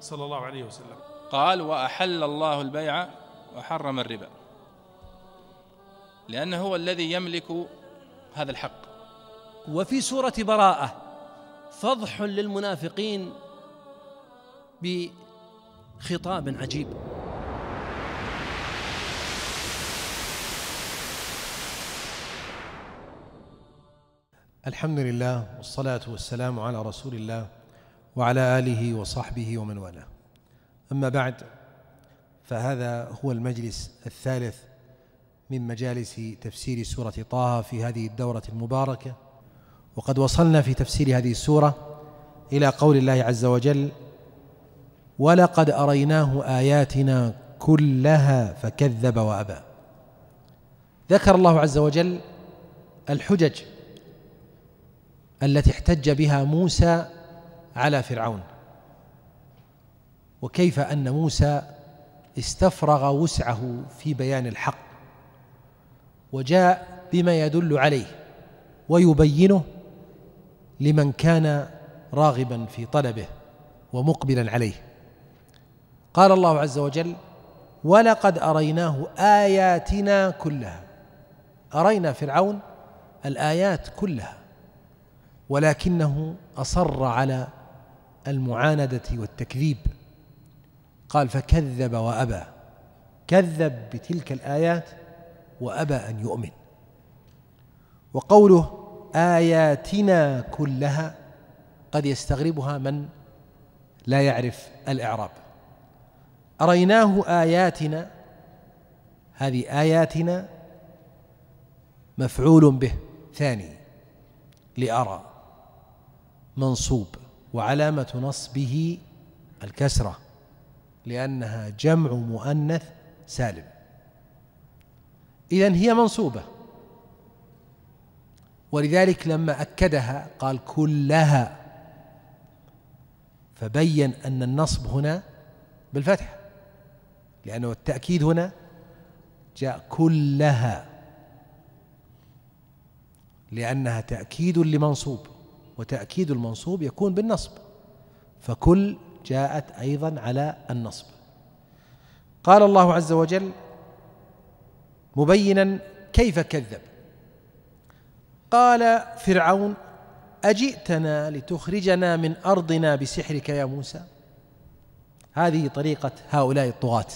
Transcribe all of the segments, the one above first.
صلى الله عليه وسلم قال وأحل الله البيع وحرم الربا لأنه هو الذي يملك هذا الحق وفي سورة براءة فضح للمنافقين بخطاب عجيب الحمد لله والصلاة والسلام على رسول الله وعلى آله وصحبه ومن والاه أما بعد فهذا هو المجلس الثالث من مجالس تفسير سورة طه في هذه الدورة المباركة وقد وصلنا في تفسير هذه السورة إلى قول الله عز وجل ولقد أريناه آياتنا كلها فكذب وأبى ذكر الله عز وجل الحجج التي احتج بها موسى على فرعون وكيف أن موسى استفرغ وسعه في بيان الحق وجاء بما يدل عليه ويبينه لمن كان راغبا في طلبه ومقبلا عليه قال الله عز وجل ولقد اريناه اياتنا كلها ارينا فرعون الايات كلها ولكنه اصر على المعاندة والتكذيب قال فكذب وأبى كذب بتلك الآيات وأبى أن يؤمن وقوله آياتنا كلها قد يستغربها من لا يعرف الإعراب أريناه آياتنا هذه آياتنا مفعول به ثاني لأرى منصوب وعلامة نصبه الكسرة لأنها جمع مؤنث سالم إذا هي منصوبة ولذلك لما أكدها قال كلها فبين أن النصب هنا بالفتح لأنه التأكيد هنا جاء كلها لأنها تأكيد لمنصوب وتأكيد المنصوب يكون بالنصب فكل جاءت أيضا على النصب قال الله عز وجل مبينا كيف كذب قال فرعون أجئتنا لتخرجنا من أرضنا بسحرك يا موسى هذه طريقة هؤلاء الطغاة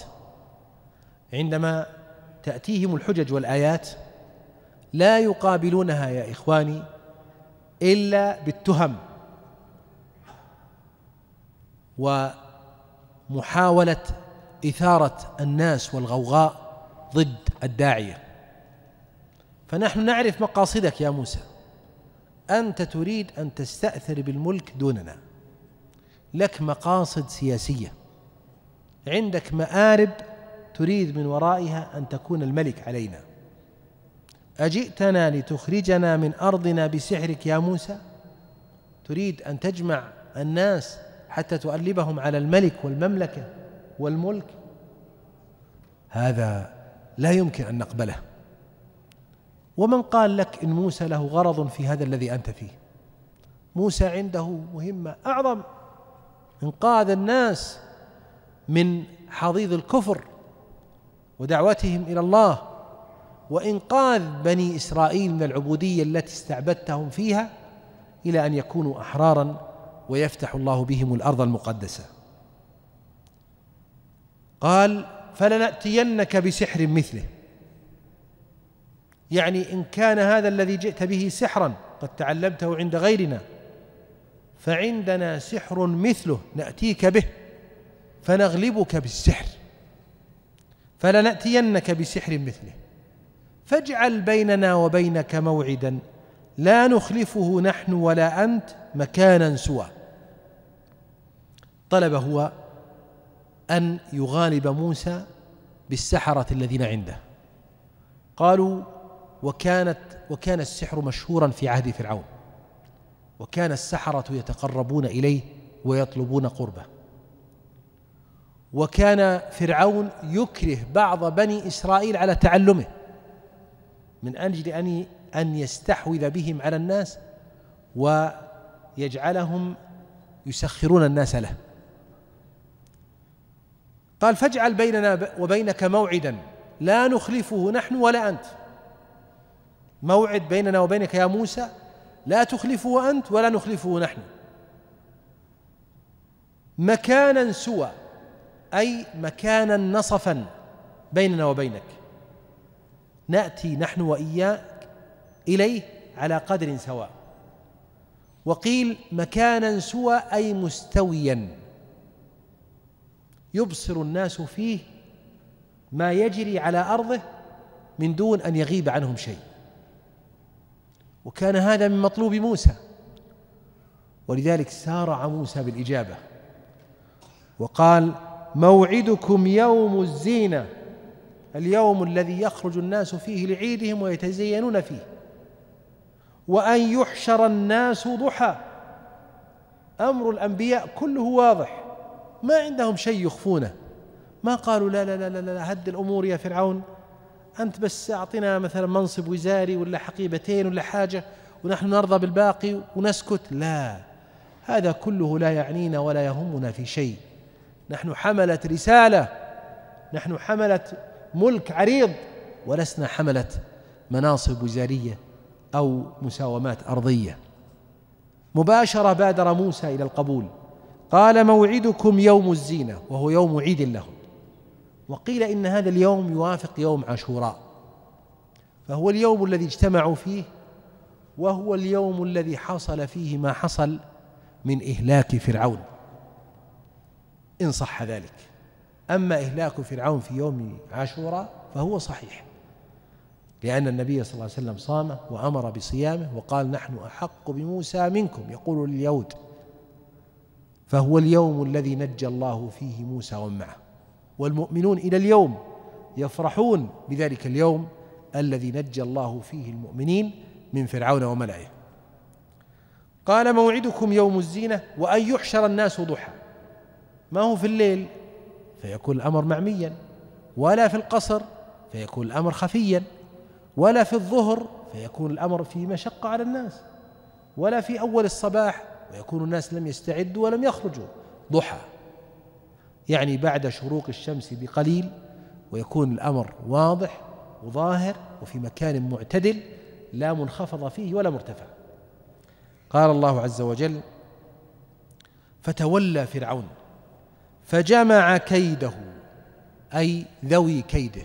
عندما تأتيهم الحجج والآيات لا يقابلونها يا إخواني إلا بالتهم ومحاولة إثارة الناس والغوغاء ضد الداعية فنحن نعرف مقاصدك يا موسى أنت تريد أن تستأثر بالملك دوننا لك مقاصد سياسية عندك مآرب تريد من ورائها أن تكون الملك علينا أجئتنا لتخرجنا من أرضنا بسحرك يا موسى تريد أن تجمع الناس حتى تؤلبهم على الملك والمملكة والملك هذا لا يمكن أن نقبله ومن قال لك إن موسى له غرض في هذا الذي أنت فيه موسى عنده مهمة أعظم إنقاذ الناس من حضيض الكفر ودعوتهم إلى الله وإنقاذ بني إسرائيل من العبودية التي استعبدتهم فيها إلى أن يكونوا أحرارا ويفتح الله بهم الأرض المقدسة قال فلنأتينك بسحر مثله يعني إن كان هذا الذي جئت به سحرا قد تعلمته عند غيرنا فعندنا سحر مثله نأتيك به فنغلبك بالسحر فلنأتينك بسحر مثله فاجعل بيننا وبينك موعدا لا نخلفه نحن ولا انت مكانا سوى طلب هو ان يغالب موسى بالسحره الذين عنده قالوا وكانت وكان السحر مشهورا في عهد فرعون وكان السحره يتقربون اليه ويطلبون قربه وكان فرعون يكره بعض بني اسرائيل على تعلمه من أجل أن أن يستحوذ بهم على الناس ويجعلهم يسخرون الناس له قال فاجعل بيننا وبينك موعدا لا نخلفه نحن ولا أنت موعد بيننا وبينك يا موسى لا تخلفه أنت ولا نخلفه نحن مكانا سوى أي مكانا نصفا بيننا وبينك ناتي نحن واياك اليه على قدر سواء وقيل مكانا سوى اي مستويا يبصر الناس فيه ما يجري على ارضه من دون ان يغيب عنهم شيء وكان هذا من مطلوب موسى ولذلك سارع موسى بالاجابه وقال موعدكم يوم الزينه اليوم الذي يخرج الناس فيه لعيدهم ويتزينون فيه وأن يحشر الناس ضحى أمر الأنبياء كله واضح ما عندهم شيء يخفونه ما قالوا لا لا لا لا, لا هد الأمور يا فرعون أنت بس أعطنا مثلا منصب وزاري ولا حقيبتين ولا حاجة ونحن نرضى بالباقي ونسكت لا هذا كله لا يعنينا ولا يهمنا في شيء نحن حملة رسالة نحن حملة ملك عريض ولسنا حملة مناصب وزارية أو مساومات أرضية مباشرة بادر موسى إلى القبول قال موعدكم يوم الزينة وهو يوم عيد لهم وقيل إن هذا اليوم يوافق يوم عاشوراء فهو اليوم الذي اجتمعوا فيه وهو اليوم الذي حصل فيه ما حصل من إهلاك فرعون إن صح ذلك أما إهلاك فرعون في يوم عاشوراء فهو صحيح لأن النبي صلى الله عليه وسلم صام وأمر بصيامه وقال نحن أحق بموسى منكم يقول لليهود فهو اليوم الذي نجى الله فيه موسى ومعه والمؤمنون إلى اليوم يفرحون بذلك اليوم الذي نجى الله فيه المؤمنين من فرعون وملئه قال موعدكم يوم الزينة وأن يحشر الناس ضحى ما هو في الليل فيكون الأمر معميا ولا في القصر فيكون الأمر خفيا ولا في الظهر فيكون الأمر في مشقة على الناس ولا في أول الصباح ويكون الناس لم يستعدوا ولم يخرجوا ضحى يعني بعد شروق الشمس بقليل ويكون الأمر واضح وظاهر وفي مكان معتدل لا منخفض فيه ولا مرتفع قال الله عز وجل فتولى فرعون فجمع كيده أي ذوي كيده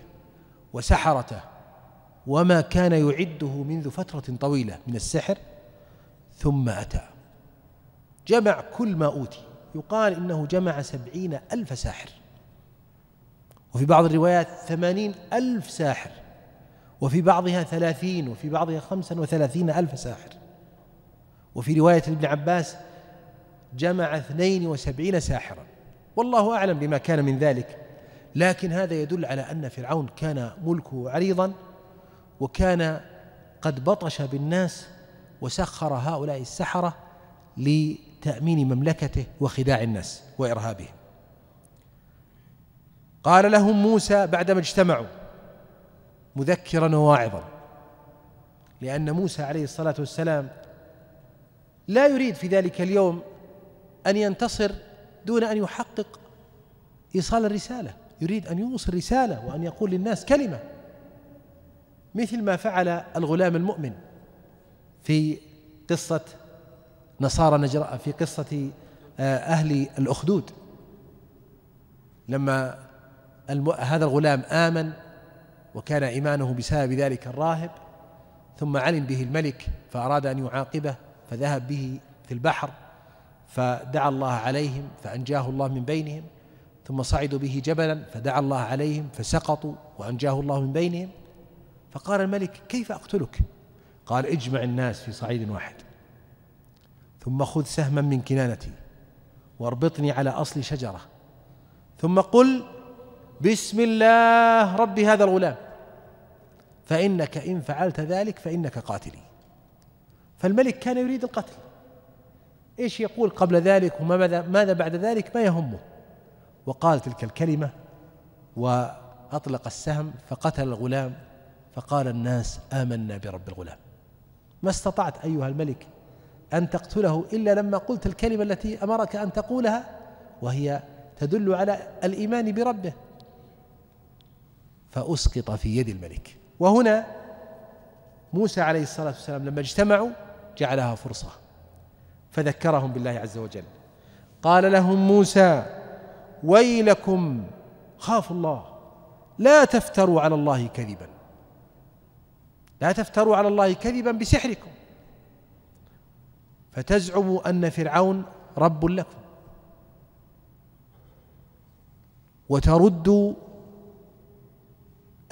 وسحرته وما كان يعده منذ فترة طويلة من السحر ثم أتى جمع كل ما أوتي يقال إنه جمع سبعين ألف ساحر وفي بعض الروايات ثمانين ألف ساحر وفي بعضها ثلاثين وفي بعضها خمسا وثلاثين ألف ساحر وفي رواية ابن عباس جمع اثنين وسبعين ساحرا والله أعلم بما كان من ذلك لكن هذا يدل على أن فرعون كان ملكه عريضا وكان قد بطش بالناس وسخر هؤلاء السحرة لتأمين مملكته وخداع الناس وإرهابهم قال لهم موسى بعدما اجتمعوا مذكرا وواعظا لأن موسى عليه الصلاة والسلام لا يريد في ذلك اليوم أن ينتصر دون أن يحقق إيصال الرسالة يريد أن يوصل رسالة وأن يقول للناس كلمة مثل ما فعل الغلام المؤمن في قصة نصارى نجراء في قصة آه، أهل الأخدود لما هذا الغلام آمن وكان إيمانه بسبب ذلك الراهب ثم علم به الملك فأراد أن يعاقبه فذهب به في البحر فدعا الله عليهم فأنجاه الله من بينهم ثم صعدوا به جبلا فدعا الله عليهم فسقطوا وأنجاه الله من بينهم فقال الملك كيف أقتلك قال اجمع الناس في صعيد واحد ثم خذ سهما من كنانتي واربطني على أصل شجرة ثم قل بسم الله رب هذا الغلام فإنك إن فعلت ذلك فإنك قاتلي فالملك كان يريد القتل ايش يقول قبل ذلك وما ماذا بعد ذلك ما يهمه وقال تلك الكلمه واطلق السهم فقتل الغلام فقال الناس امنا برب الغلام ما استطعت ايها الملك ان تقتله الا لما قلت الكلمه التي امرك ان تقولها وهي تدل على الايمان بربه فاسقط في يد الملك وهنا موسى عليه الصلاه والسلام لما اجتمعوا جعلها فرصه فذكرهم بالله عز وجل قال لهم موسى ويلكم خافوا الله لا تفتروا على الله كذبا لا تفتروا على الله كذبا بسحركم فتزعموا ان فرعون رب لكم وتردوا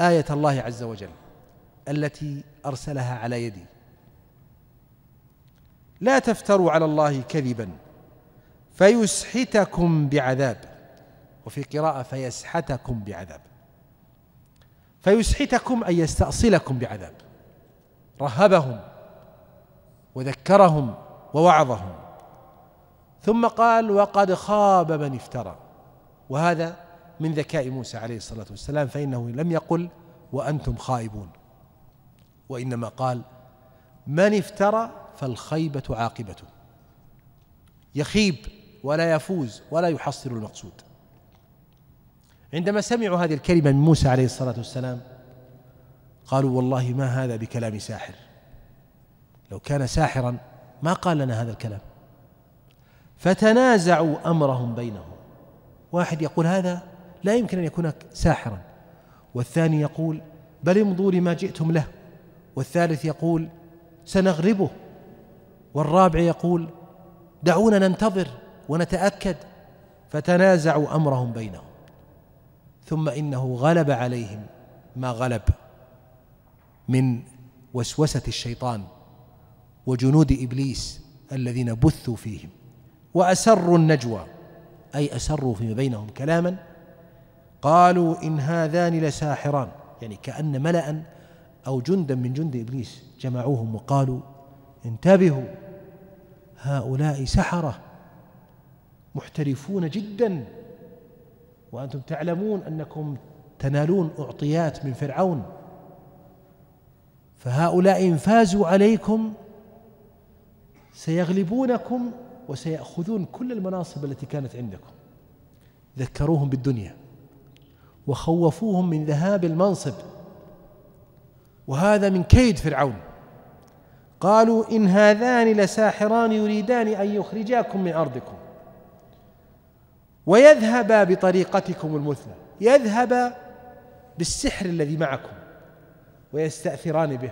ايه الله عز وجل التي ارسلها على يدي لا تفتروا على الله كذبا فيسحتكم بعذاب وفي قراءة فيسحتكم بعذاب فيسحتكم أي يستأصلكم بعذاب رهبهم وذكرهم ووعظهم ثم قال وقد خاب من افترى وهذا من ذكاء موسى عليه الصلاة والسلام فإنه لم يقل وأنتم خائبون وإنما قال من افترى فالخيبة عاقبته يخيب ولا يفوز ولا يحصل المقصود عندما سمعوا هذه الكلمة من موسى عليه الصلاة والسلام قالوا والله ما هذا بكلام ساحر لو كان ساحرا ما قال لنا هذا الكلام فتنازعوا أمرهم بينهم واحد يقول هذا لا يمكن أن يكون ساحرا والثاني يقول بل امضوا لما جئتم له والثالث يقول سنغربه والرابع يقول دعونا ننتظر ونتاكد فتنازعوا امرهم بينهم ثم انه غلب عليهم ما غلب من وسوسه الشيطان وجنود ابليس الذين بثوا فيهم واسروا النجوى اي اسروا فيما بينهم كلاما قالوا ان هذان لساحران يعني كان ملأ او جندا من جند ابليس جمعوهم وقالوا انتبهوا هؤلاء سحرة محترفون جدا وأنتم تعلمون أنكم تنالون أعطيات من فرعون فهؤلاء إن فازوا عليكم سيغلبونكم وسيأخذون كل المناصب التي كانت عندكم ذكروهم بالدنيا وخوفوهم من ذهاب المنصب وهذا من كيد فرعون قالوا إن هذان لساحران يريدان أن يخرجاكم من أرضكم ويذهبا بطريقتكم المثلى يذهبا بالسحر الذي معكم ويستأثران به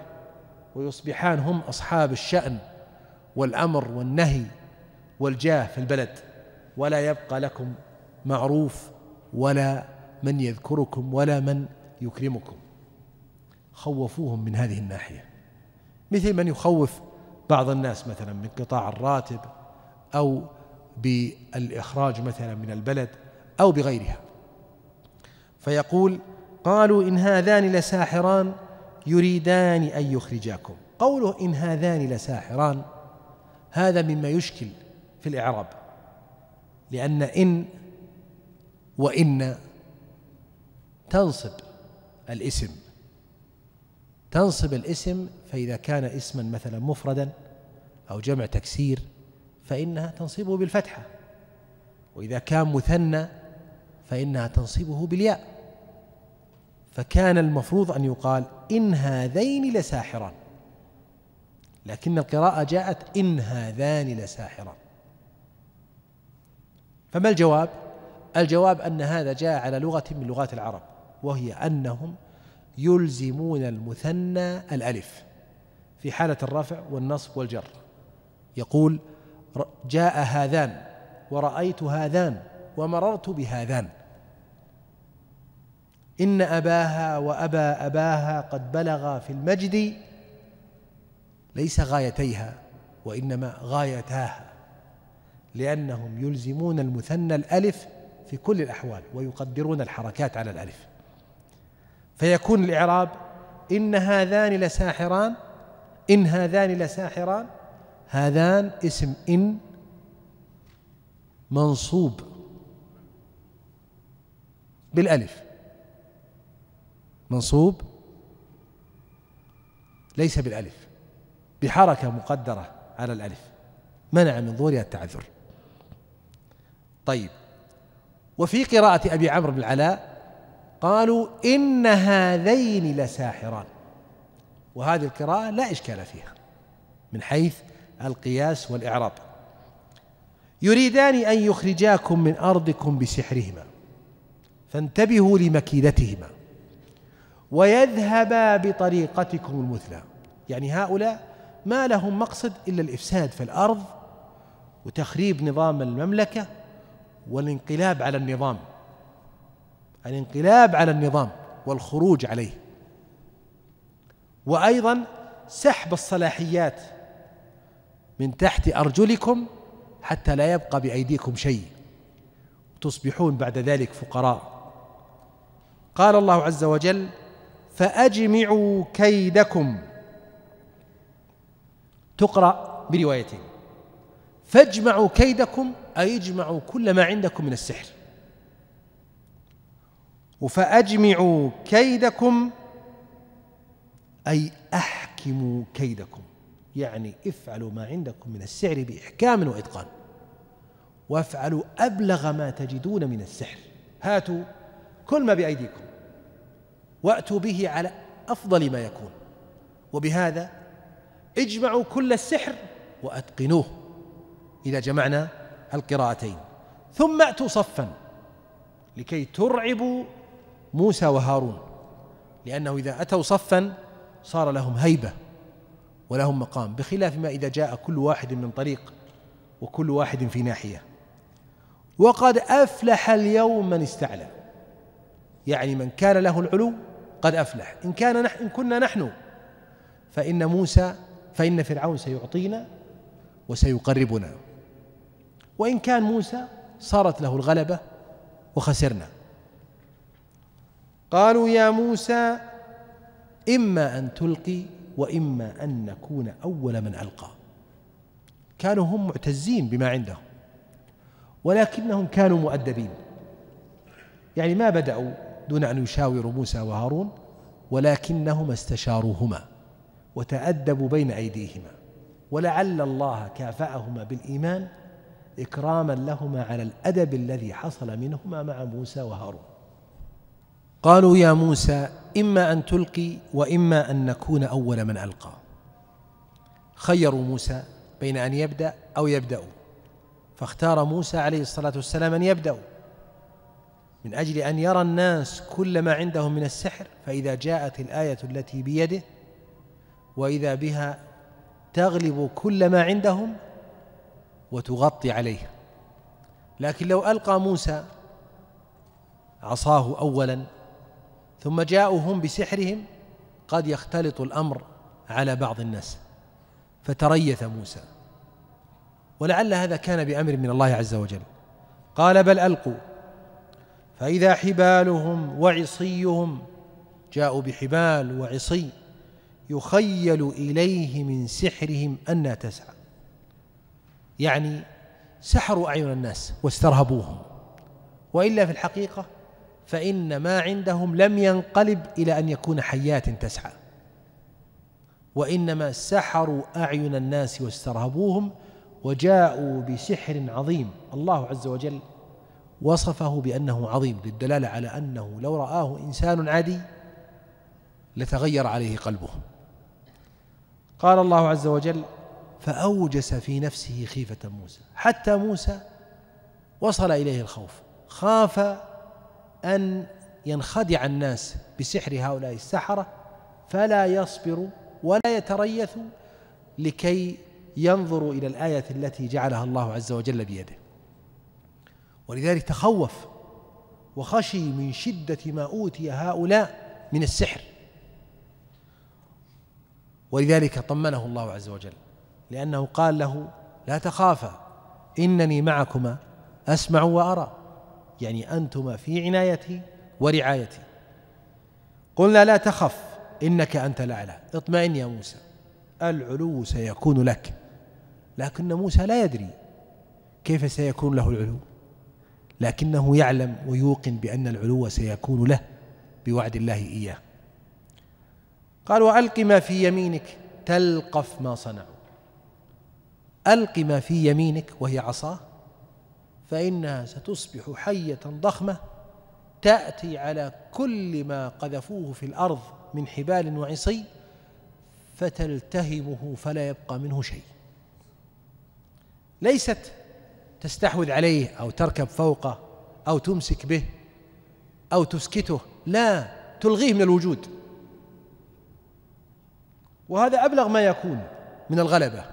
ويصبحان هم أصحاب الشأن والأمر والنهي والجاه في البلد ولا يبقى لكم معروف ولا من يذكركم ولا من يكرمكم خوفوهم من هذه الناحيه مثل من يخوف بعض الناس مثلا من قطاع الراتب أو بالإخراج مثلا من البلد أو بغيرها فيقول قالوا إن هذان لساحران يريدان أن يخرجاكم قوله إن هذان لساحران هذا مما يشكل في الإعراب لأن إن وإن تنصب الاسم تنصب الاسم فإذا كان اسما مثلا مفردا أو جمع تكسير فإنها تنصبه بالفتحة وإذا كان مثنى فإنها تنصبه بالياء فكان المفروض أن يقال إن هذين لساحران لكن القراءة جاءت إن هذان لساحران فما الجواب؟ الجواب أن هذا جاء على لغة من لغات العرب وهي أنهم يلزمون المثنى الألف في حالة الرفع والنصب والجر يقول جاء هذان ورأيت هذان ومررت بهذان إن أباها وأبا أباها قد بلغا في المجد ليس غايتيها وإنما غايتاها لأنهم يلزمون المثنى الألف في كل الأحوال ويقدرون الحركات على الألف فيكون الإعراب إن هذان لساحران إن هذان لساحران هذان اسم إن منصوب بالألف منصوب ليس بالألف بحركة مقدرة على الألف منع من ظهورها التعذر طيب وفي قراءة أبي عمرو بن العلاء قالوا إن هذين لساحران وهذه القراءة لا إشكال فيها من حيث القياس والإعراب يريدان أن يخرجاكم من أرضكم بسحرهما فانتبهوا لمكيدتهما ويذهبا بطريقتكم المثلى يعني هؤلاء ما لهم مقصد إلا الإفساد في الأرض وتخريب نظام المملكة والانقلاب على النظام الانقلاب على النظام والخروج عليه وايضا سحب الصلاحيات من تحت ارجلكم حتى لا يبقى بايديكم شيء تصبحون بعد ذلك فقراء قال الله عز وجل فاجمعوا كيدكم تقرا بروايتين فاجمعوا كيدكم اي اجمعوا كل ما عندكم من السحر فأجمعوا كيدكم أي أحكموا كيدكم يعني افعلوا ما عندكم من السحر بإحكام وإتقان وافعلوا أبلغ ما تجدون من السحر هاتوا كل ما بأيديكم وأتوا به على أفضل ما يكون وبهذا اجمعوا كل السحر وأتقنوه إذا جمعنا القراءتين ثم أتوا صفا لكي ترعبوا موسى وهارون لأنه إذا أتوا صفا صار لهم هيبة ولهم مقام بخلاف ما إذا جاء كل واحد من طريق وكل واحد في ناحية وقد أفلح اليوم من استعلى يعني من كان له العلو قد أفلح إن كان نحن إن كنا نحن فإن موسى فإن فرعون سيعطينا وسيقربنا وإن كان موسى صارت له الغلبة وخسرنا قالوا يا موسى إما أن تلقي وإما أن نكون أول من ألقى كانوا هم معتزين بما عندهم ولكنهم كانوا مؤدبين يعني ما بدأوا دون أن يشاوروا موسى وهارون ولكنهم استشاروهما وتأدبوا بين أيديهما ولعل الله كافأهما بالإيمان إكراما لهما على الأدب الذي حصل منهما مع موسى وهارون قالوا يا موسى إما أن تلقي وإما أن نكون أول من ألقى خيروا موسى بين أن يبدأ أو يبدأ فاختار موسى عليه الصلاة والسلام أن يبدأ من أجل أن يرى الناس كل ما عندهم من السحر فإذا جاءت الآية التي بيده وإذا بها تغلب كل ما عندهم وتغطي عليه لكن لو ألقى موسى عصاه أولا ثم جاءوا هم بسحرهم قد يختلط الأمر على بعض الناس فتريث موسى ولعل هذا كان بأمر من الله عز وجل قال بل ألقوا فإذا حبالهم وعصيهم جاءوا بحبال وعصي يخيل إليه من سحرهم أنها تسعى يعني سحروا أعين الناس واسترهبوهم وإلا في الحقيقة فإن ما عندهم لم ينقلب إلى أن يكون حيات تسعى وإنما سحروا أعين الناس واسترهبوهم وجاءوا بسحر عظيم الله عز وجل وصفه بأنه عظيم للدلالة على أنه لو رآه إنسان عادي لتغير عليه قلبه قال الله عز وجل فأوجس في نفسه خيفة موسى حتى موسى وصل إليه الخوف خاف أن ينخدع الناس بسحر هؤلاء السحرة فلا يصبر ولا يتريث لكي ينظروا إلى الآية التي جعلها الله عز وجل بيده ولذلك تخوف وخشي من شدة ما أوتي هؤلاء من السحر ولذلك طمنه الله عز وجل لأنه قال له لا تخافا إنني معكما أسمع وأرى يعني أنتما في عنايتي ورعايتي قلنا لا تخف إنك أنت الأعلى اطمئن يا موسى العلو سيكون لك لكن موسى لا يدري كيف سيكون له العلو لكنه يعلم ويوقن بأن العلو سيكون له بوعد الله إياه قال وألق ما في يمينك تلقف ما صنعوا ألق ما في يمينك وهي عصاه فإنها ستصبح حية ضخمة تأتي على كل ما قذفوه في الأرض من حبال وعصي فتلتهمه فلا يبقى منه شيء ليست تستحوذ عليه أو تركب فوقه أو تمسك به أو تسكته لا تلغيه من الوجود وهذا أبلغ ما يكون من الغلبة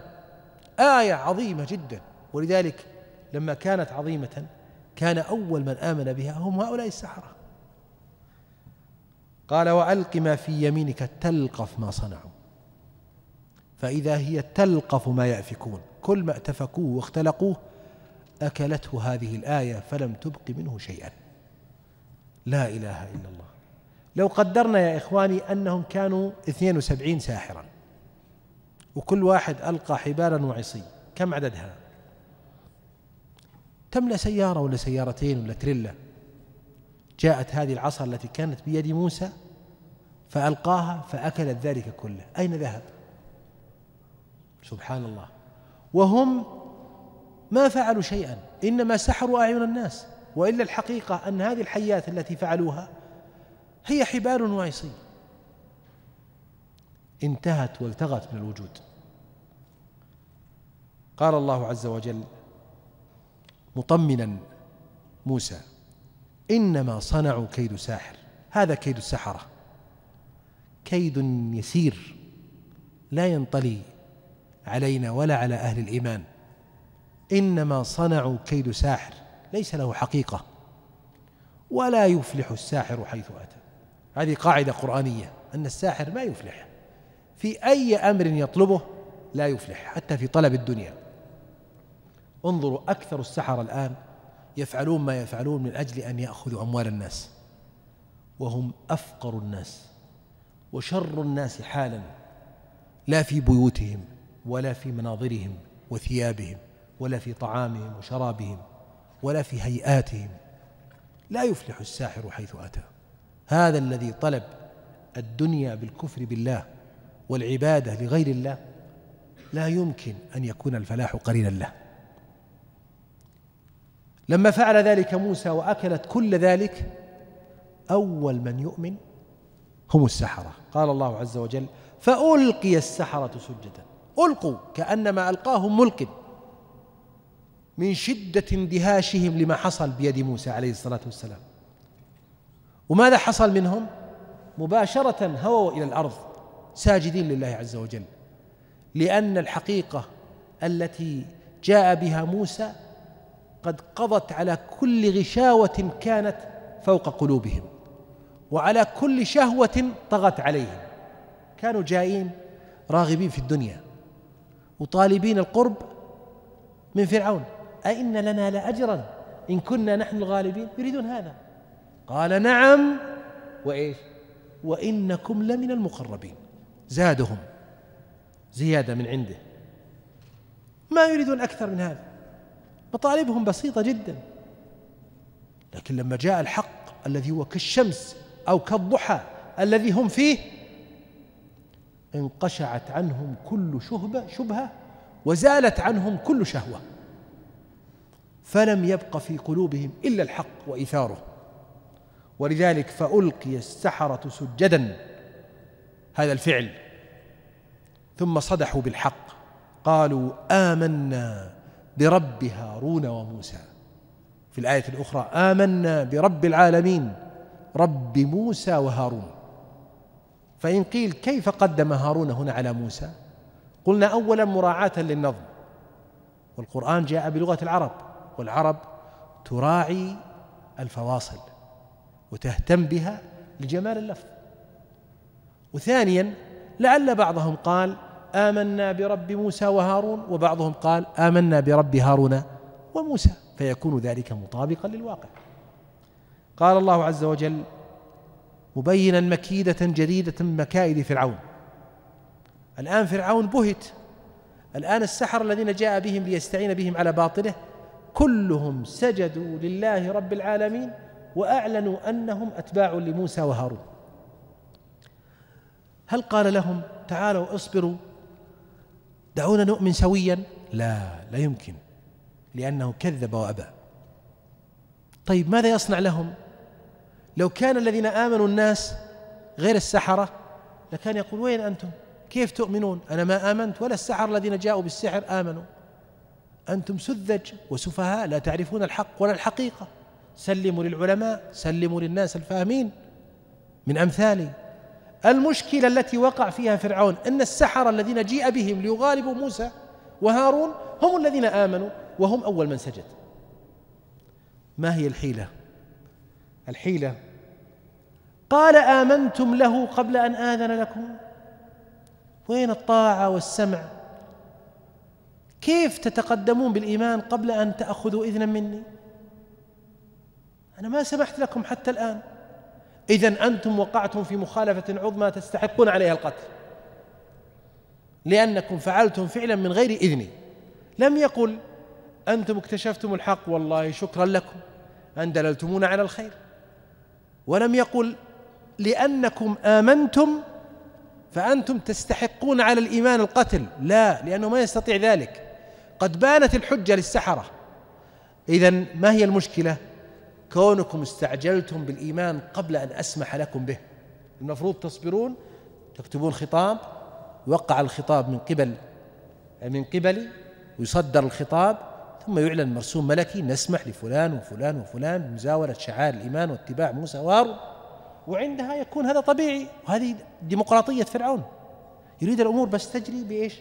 آية عظيمة جدا ولذلك لما كانت عظيمة كان أول من آمن بها هم هؤلاء السحرة قال وألق ما في يمينك تلقف ما صنعوا فإذا هي تلقف ما يأفكون كل ما اتفكوه واختلقوه أكلته هذه الآية فلم تبق منه شيئا لا إله إلا الله لو قدرنا يا إخواني أنهم كانوا 72 ساحرا وكل واحد ألقى حبالا وعصي كم عددها تملأ سيارة ولا سيارتين ولا تريلا جاءت هذه العصا التي كانت بيد موسى فألقاها فأكلت ذلك كله أين ذهب سبحان الله وهم ما فعلوا شيئا إنما سحروا أعين الناس وإلا الحقيقة أن هذه الحيات التي فعلوها هي حبال وعصي انتهت والتغت من الوجود قال الله عز وجل مطمنا موسى انما صنعوا كيد ساحر هذا كيد السحره كيد يسير لا ينطلي علينا ولا على اهل الايمان انما صنعوا كيد ساحر ليس له حقيقه ولا يفلح الساحر حيث اتى هذه قاعده قرانيه ان الساحر ما يفلح في اي امر يطلبه لا يفلح حتى في طلب الدنيا انظروا أكثر السحرة الآن يفعلون ما يفعلون من أجل أن يأخذوا أموال الناس وهم أفقر الناس وشر الناس حالا لا في بيوتهم ولا في مناظرهم وثيابهم ولا في طعامهم وشرابهم ولا في هيئاتهم لا يفلح الساحر حيث أتى هذا الذي طلب الدنيا بالكفر بالله والعبادة لغير الله لا يمكن أن يكون الفلاح قرينا له لما فعل ذلك موسى واكلت كل ذلك اول من يؤمن هم السحره قال الله عز وجل فالقي السحره سجدا القوا كانما القاهم ملقٍ من شدة اندهاشهم لما حصل بيد موسى عليه الصلاة والسلام وماذا حصل منهم؟ مباشرة هووا إلى الأرض ساجدين لله عز وجل لأن الحقيقة التي جاء بها موسى قد قضت على كل غشاوة كانت فوق قلوبهم وعلى كل شهوة طغت عليهم كانوا جايين راغبين في الدنيا وطالبين القرب من فرعون أئن لنا لأجرا إن كنا نحن الغالبين يريدون هذا قال نعم وإيش وإنكم لمن المقربين زادهم زيادة من عنده ما يريدون أكثر من هذا مطالبهم بسيطة جدا لكن لما جاء الحق الذي هو كالشمس أو كالضحى الذي هم فيه انقشعت عنهم كل شهبة شبهة وزالت عنهم كل شهوة فلم يبق في قلوبهم إلا الحق وإثاره ولذلك فألقي السحرة سجدا هذا الفعل ثم صدحوا بالحق قالوا آمنا برب هارون وموسى في الآية الأخرى آمنا برب العالمين رب موسى وهارون فإن قيل كيف قدم هارون هنا على موسى قلنا أولا مراعاة للنظم والقرآن جاء بلغة العرب والعرب تراعي الفواصل وتهتم بها لجمال اللفظ وثانيا لعل بعضهم قال آمنا برب موسى وهارون وبعضهم قال آمنا برب هارون وموسى فيكون ذلك مطابقا للواقع قال الله عز وجل مبينا مكيدة جديدة من مكائد فرعون الآن فرعون بهت الآن السحر الذين جاء بهم ليستعين بهم على باطله كلهم سجدوا لله رب العالمين وأعلنوا أنهم أتباع لموسى وهارون هل قال لهم تعالوا اصبروا دعونا نؤمن سويا لا لا يمكن لأنه كذب وأبى طيب ماذا يصنع لهم لو كان الذين آمنوا الناس غير السحرة لكان يقول وين أنتم كيف تؤمنون أنا ما آمنت ولا السحر الذين جاءوا بالسحر آمنوا أنتم سذج وسفهاء لا تعرفون الحق ولا الحقيقة سلموا للعلماء سلموا للناس الفاهمين من أمثالي المشكلة التي وقع فيها فرعون أن السحرة الذين جيء بهم ليغالبوا موسى وهارون هم الذين آمنوا وهم أول من سجد ما هي الحيلة؟ الحيلة قال آمنتم له قبل أن آذن لكم وين الطاعة والسمع؟ كيف تتقدمون بالإيمان قبل أن تأخذوا إذنا مني؟ أنا ما سمحت لكم حتى الآن إذا أنتم وقعتم في مخالفة عظمى تستحقون عليها القتل لأنكم فعلتم فعلا من غير إذني لم يقل أنتم اكتشفتم الحق والله شكرا لكم أن دللتمونا على الخير ولم يقل لأنكم آمنتم فأنتم تستحقون على الإيمان القتل لا لأنه ما يستطيع ذلك قد بانت الحجة للسحرة إذا ما هي المشكلة؟ كونكم استعجلتم بالإيمان قبل أن أسمح لكم به المفروض تصبرون تكتبون خطاب وقع الخطاب من قبل من قبلي ويصدر الخطاب ثم يعلن مرسوم ملكي نسمح لفلان وفلان وفلان بمزاولة شعائر الإيمان واتباع موسى وهارون وعندها يكون هذا طبيعي وهذه ديمقراطية فرعون يريد الأمور بس تجري بإيش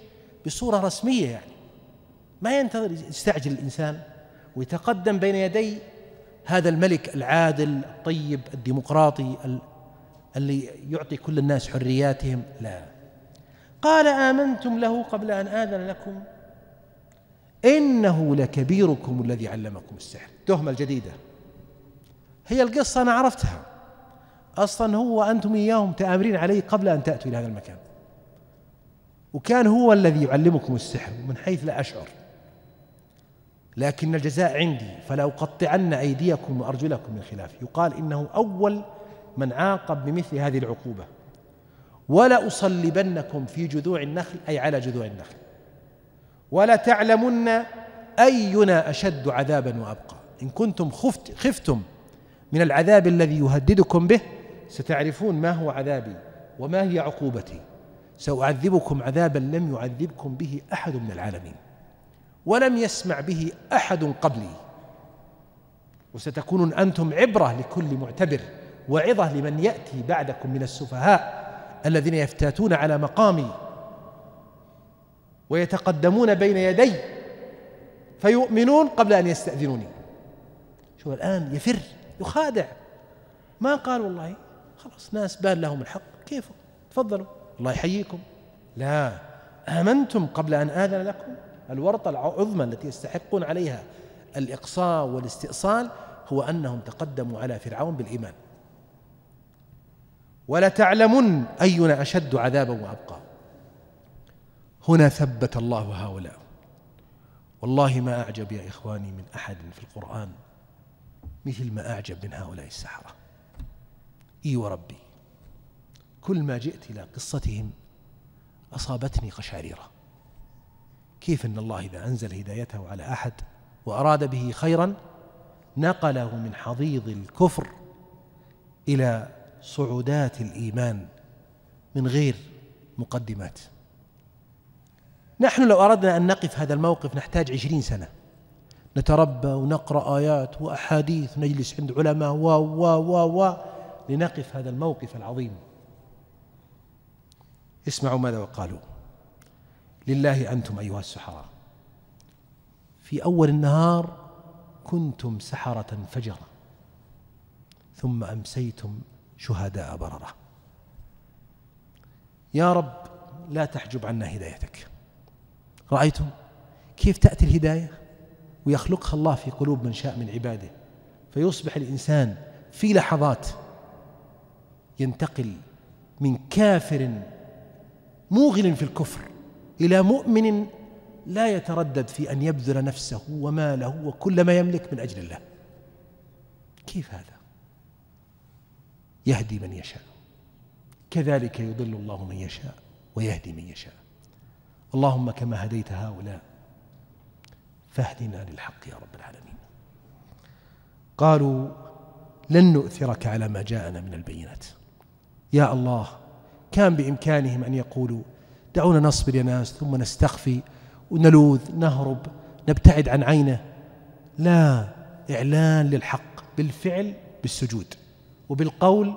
بصورة رسمية يعني ما ينتظر يستعجل الإنسان ويتقدم بين يدي هذا الملك العادل الطيب الديمقراطي اللي يعطي كل الناس حرياتهم لا قال آمنتم له قبل أن آذن لكم إنه لكبيركم الذي علمكم السحر التهمه الجديدة هي القصة أنا عرفتها أصلا هو أنتم إياهم تآمرين علي قبل أن تأتوا إلى هذا المكان وكان هو الذي يعلمكم السحر من حيث لا أشعر لكن الجزاء عندي فلأقطعن أيديكم وأرجلكم من خلاف يقال إنه أول من عاقب بمثل هذه العقوبة ولأصلبنكم في جذوع النخل أي على جذوع النخل ولا تعلمن أينا أشد عذابا وأبقى إن كنتم خفت خفتم من العذاب الذي يهددكم به ستعرفون ما هو عذابي وما هي عقوبتي سأعذبكم عذابا لم يعذبكم به أحد من العالمين ولم يسمع به احد قبلي وستكونون انتم عبره لكل معتبر وعظه لمن ياتي بعدكم من السفهاء الذين يفتاتون على مقامي ويتقدمون بين يدي فيؤمنون قبل ان يستاذنوني شو الان يفر يخادع ما قال والله خلاص ناس بان لهم الحق كيف تفضلوا الله يحييكم لا امنتم قبل ان اذن لكم الورطة العظمى التي يستحقون عليها الإقصاء والاستئصال هو أنهم تقدموا على فرعون بالإيمان ولتعلمن أينا أشد عذابا وأبقى هنا ثبت الله هؤلاء والله ما أعجب يا إخواني من أحد في القرآن مثل ما أعجب من هؤلاء السحرة إي وربي كل ما جئت إلى قصتهم أصابتني قشعريرة كيف أن الله إذا أنزل هدايته على أحد وأراد به خيرا نقله من حضيض الكفر إلى صعودات الإيمان من غير مقدمات نحن لو أردنا أن نقف هذا الموقف نحتاج عشرين سنة نتربى ونقرأ آيات وأحاديث نجلس عند علماء و و و و لنقف هذا الموقف العظيم اسمعوا ماذا قالوا لله أنتم أيها السحرة في أول النهار كنتم سحرة فجرة ثم أمسيتم شهداء بررة يا رب لا تحجب عنا هدايتك رأيتم كيف تأتي الهداية ويخلقها الله في قلوب من شاء من عباده فيصبح الإنسان في لحظات ينتقل من كافر موغل في الكفر إلى مؤمن لا يتردد في أن يبذل نفسه وماله وكل ما يملك من أجل الله كيف هذا يهدي من يشاء كذلك يضل الله من يشاء ويهدي من يشاء اللهم كما هديت هؤلاء فاهدنا للحق يا رب العالمين قالوا لن نؤثرك على ما جاءنا من البينات يا الله كان بإمكانهم أن يقولوا دعونا نصبر يا ناس ثم نستخفي ونلوذ نهرب نبتعد عن عينه لا إعلان للحق بالفعل بالسجود وبالقول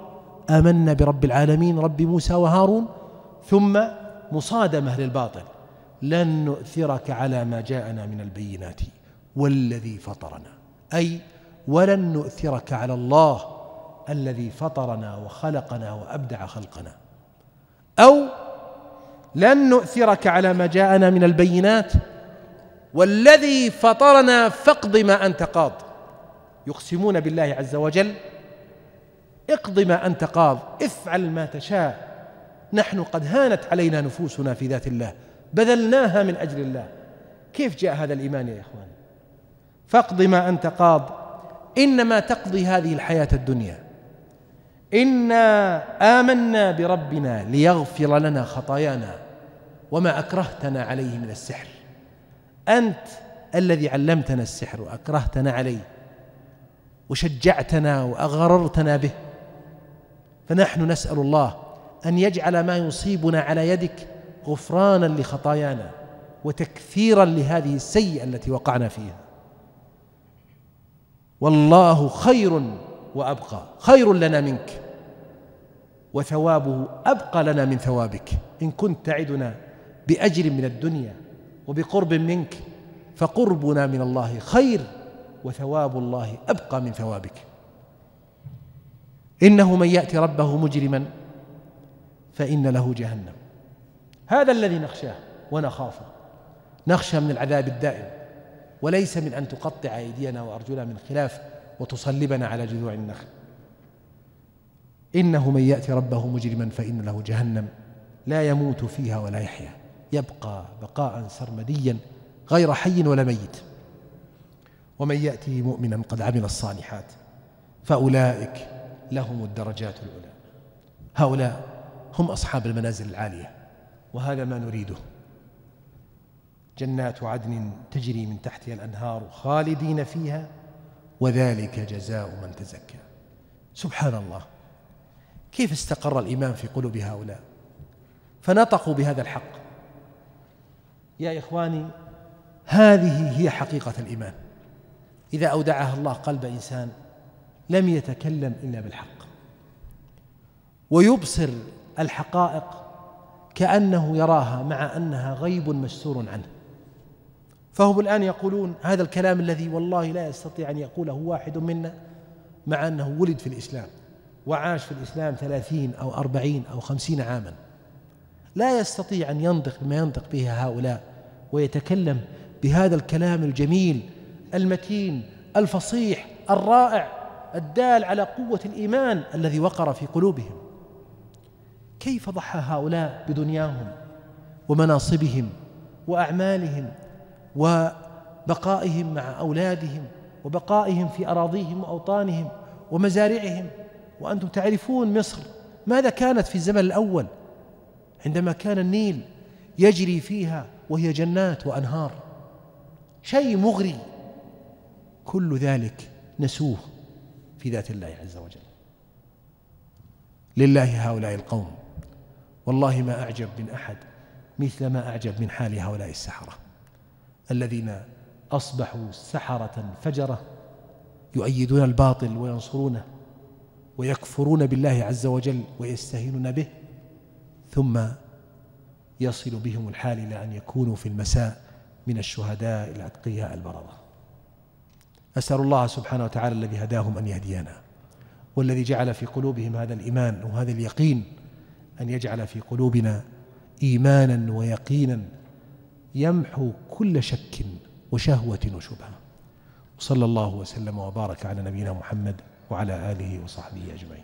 آمنا برب العالمين رب موسى وهارون ثم مصادمة للباطل لن نؤثرك على ما جاءنا من البينات والذي فطرنا أي ولن نؤثرك على الله الذي فطرنا وخلقنا وأبدع خلقنا أو لن نؤثرك على ما جاءنا من البينات والذي فطرنا فاقض ما أنت قاض يقسمون بالله عز وجل اقض ما أنت قاض افعل ما تشاء نحن قد هانت علينا نفوسنا في ذات الله بذلناها من أجل الله كيف جاء هذا الإيمان يا إخوان فاقض ما أنت قاض إنما تقضي هذه الحياة الدنيا إنا آمنا بربنا ليغفر لنا خطايانا وما أكرهتنا عليه من السحر أنت الذي علمتنا السحر وأكرهتنا عليه وشجعتنا وأغررتنا به فنحن نسأل الله أن يجعل ما يصيبنا على يدك غفرانا لخطايانا وتكثيرا لهذه السيئة التي وقعنا فيها والله خير وأبقى خير لنا منك وثوابه أبقى لنا من ثوابك إن كنت تعدنا بأجر من الدنيا وبقرب منك فقربنا من الله خير وثواب الله أبقى من ثوابك إنه من يأتي ربه مجرما فإن له جهنم هذا الذي نخشاه ونخافه نخشى من العذاب الدائم وليس من أن تقطع أيدينا وأرجلنا من خلاف وتصلبنا على جذوع النخل إنه من يأتي ربه مجرما فإن له جهنم لا يموت فيها ولا يحيا يبقى بقاء سرمديا غير حي ولا ميت ومن يأتي مؤمنا قد عمل الصالحات فأولئك لهم الدرجات العلى هؤلاء هم أصحاب المنازل العالية وهذا ما نريده جنات عدن تجري من تحتها الأنهار خالدين فيها وذلك جزاء من تزكى سبحان الله كيف استقر الإيمان في قلوب هؤلاء فنطقوا بهذا الحق يا إخواني هذه هي حقيقة الإيمان إذا أودعها الله قلب إنسان لم يتكلم إلا بالحق ويبصر الحقائق كأنه يراها مع أنها غيب مستور عنه فهم الآن يقولون هذا الكلام الذي والله لا يستطيع أن يقوله واحد منا مع أنه ولد في الإسلام وعاش في الإسلام ثلاثين أو أربعين أو خمسين عاما لا يستطيع أن ينطق بما ينطق به هؤلاء ويتكلم بهذا الكلام الجميل المتين الفصيح الرائع الدال على قوة الإيمان الذي وقر في قلوبهم كيف ضحى هؤلاء بدنياهم ومناصبهم وأعمالهم وبقائهم مع أولادهم وبقائهم في أراضيهم وأوطانهم ومزارعهم وأنتم تعرفون مصر ماذا كانت في الزمن الأول عندما كان النيل يجري فيها وهي جنات وأنهار شيء مغري كل ذلك نسوه في ذات الله عز وجل لله هؤلاء القوم والله ما أعجب من أحد مثل ما أعجب من حال هؤلاء السحرة الذين أصبحوا سحرة فجرة يؤيدون الباطل وينصرونه ويكفرون بالله عز وجل ويستهينون به ثم يصل بهم الحال إلى أن يكونوا في المساء من الشهداء الأتقياء البررة أسأل الله سبحانه وتعالى الذي هداهم أن يهدينا والذي جعل في قلوبهم هذا الإيمان وهذا اليقين أن يجعل في قلوبنا إيمانا ويقينا يمحو كل شك وشهوة وشبهة وصلى الله وسلم وبارك على نبينا محمد وعلى آله وصحبه أجمعين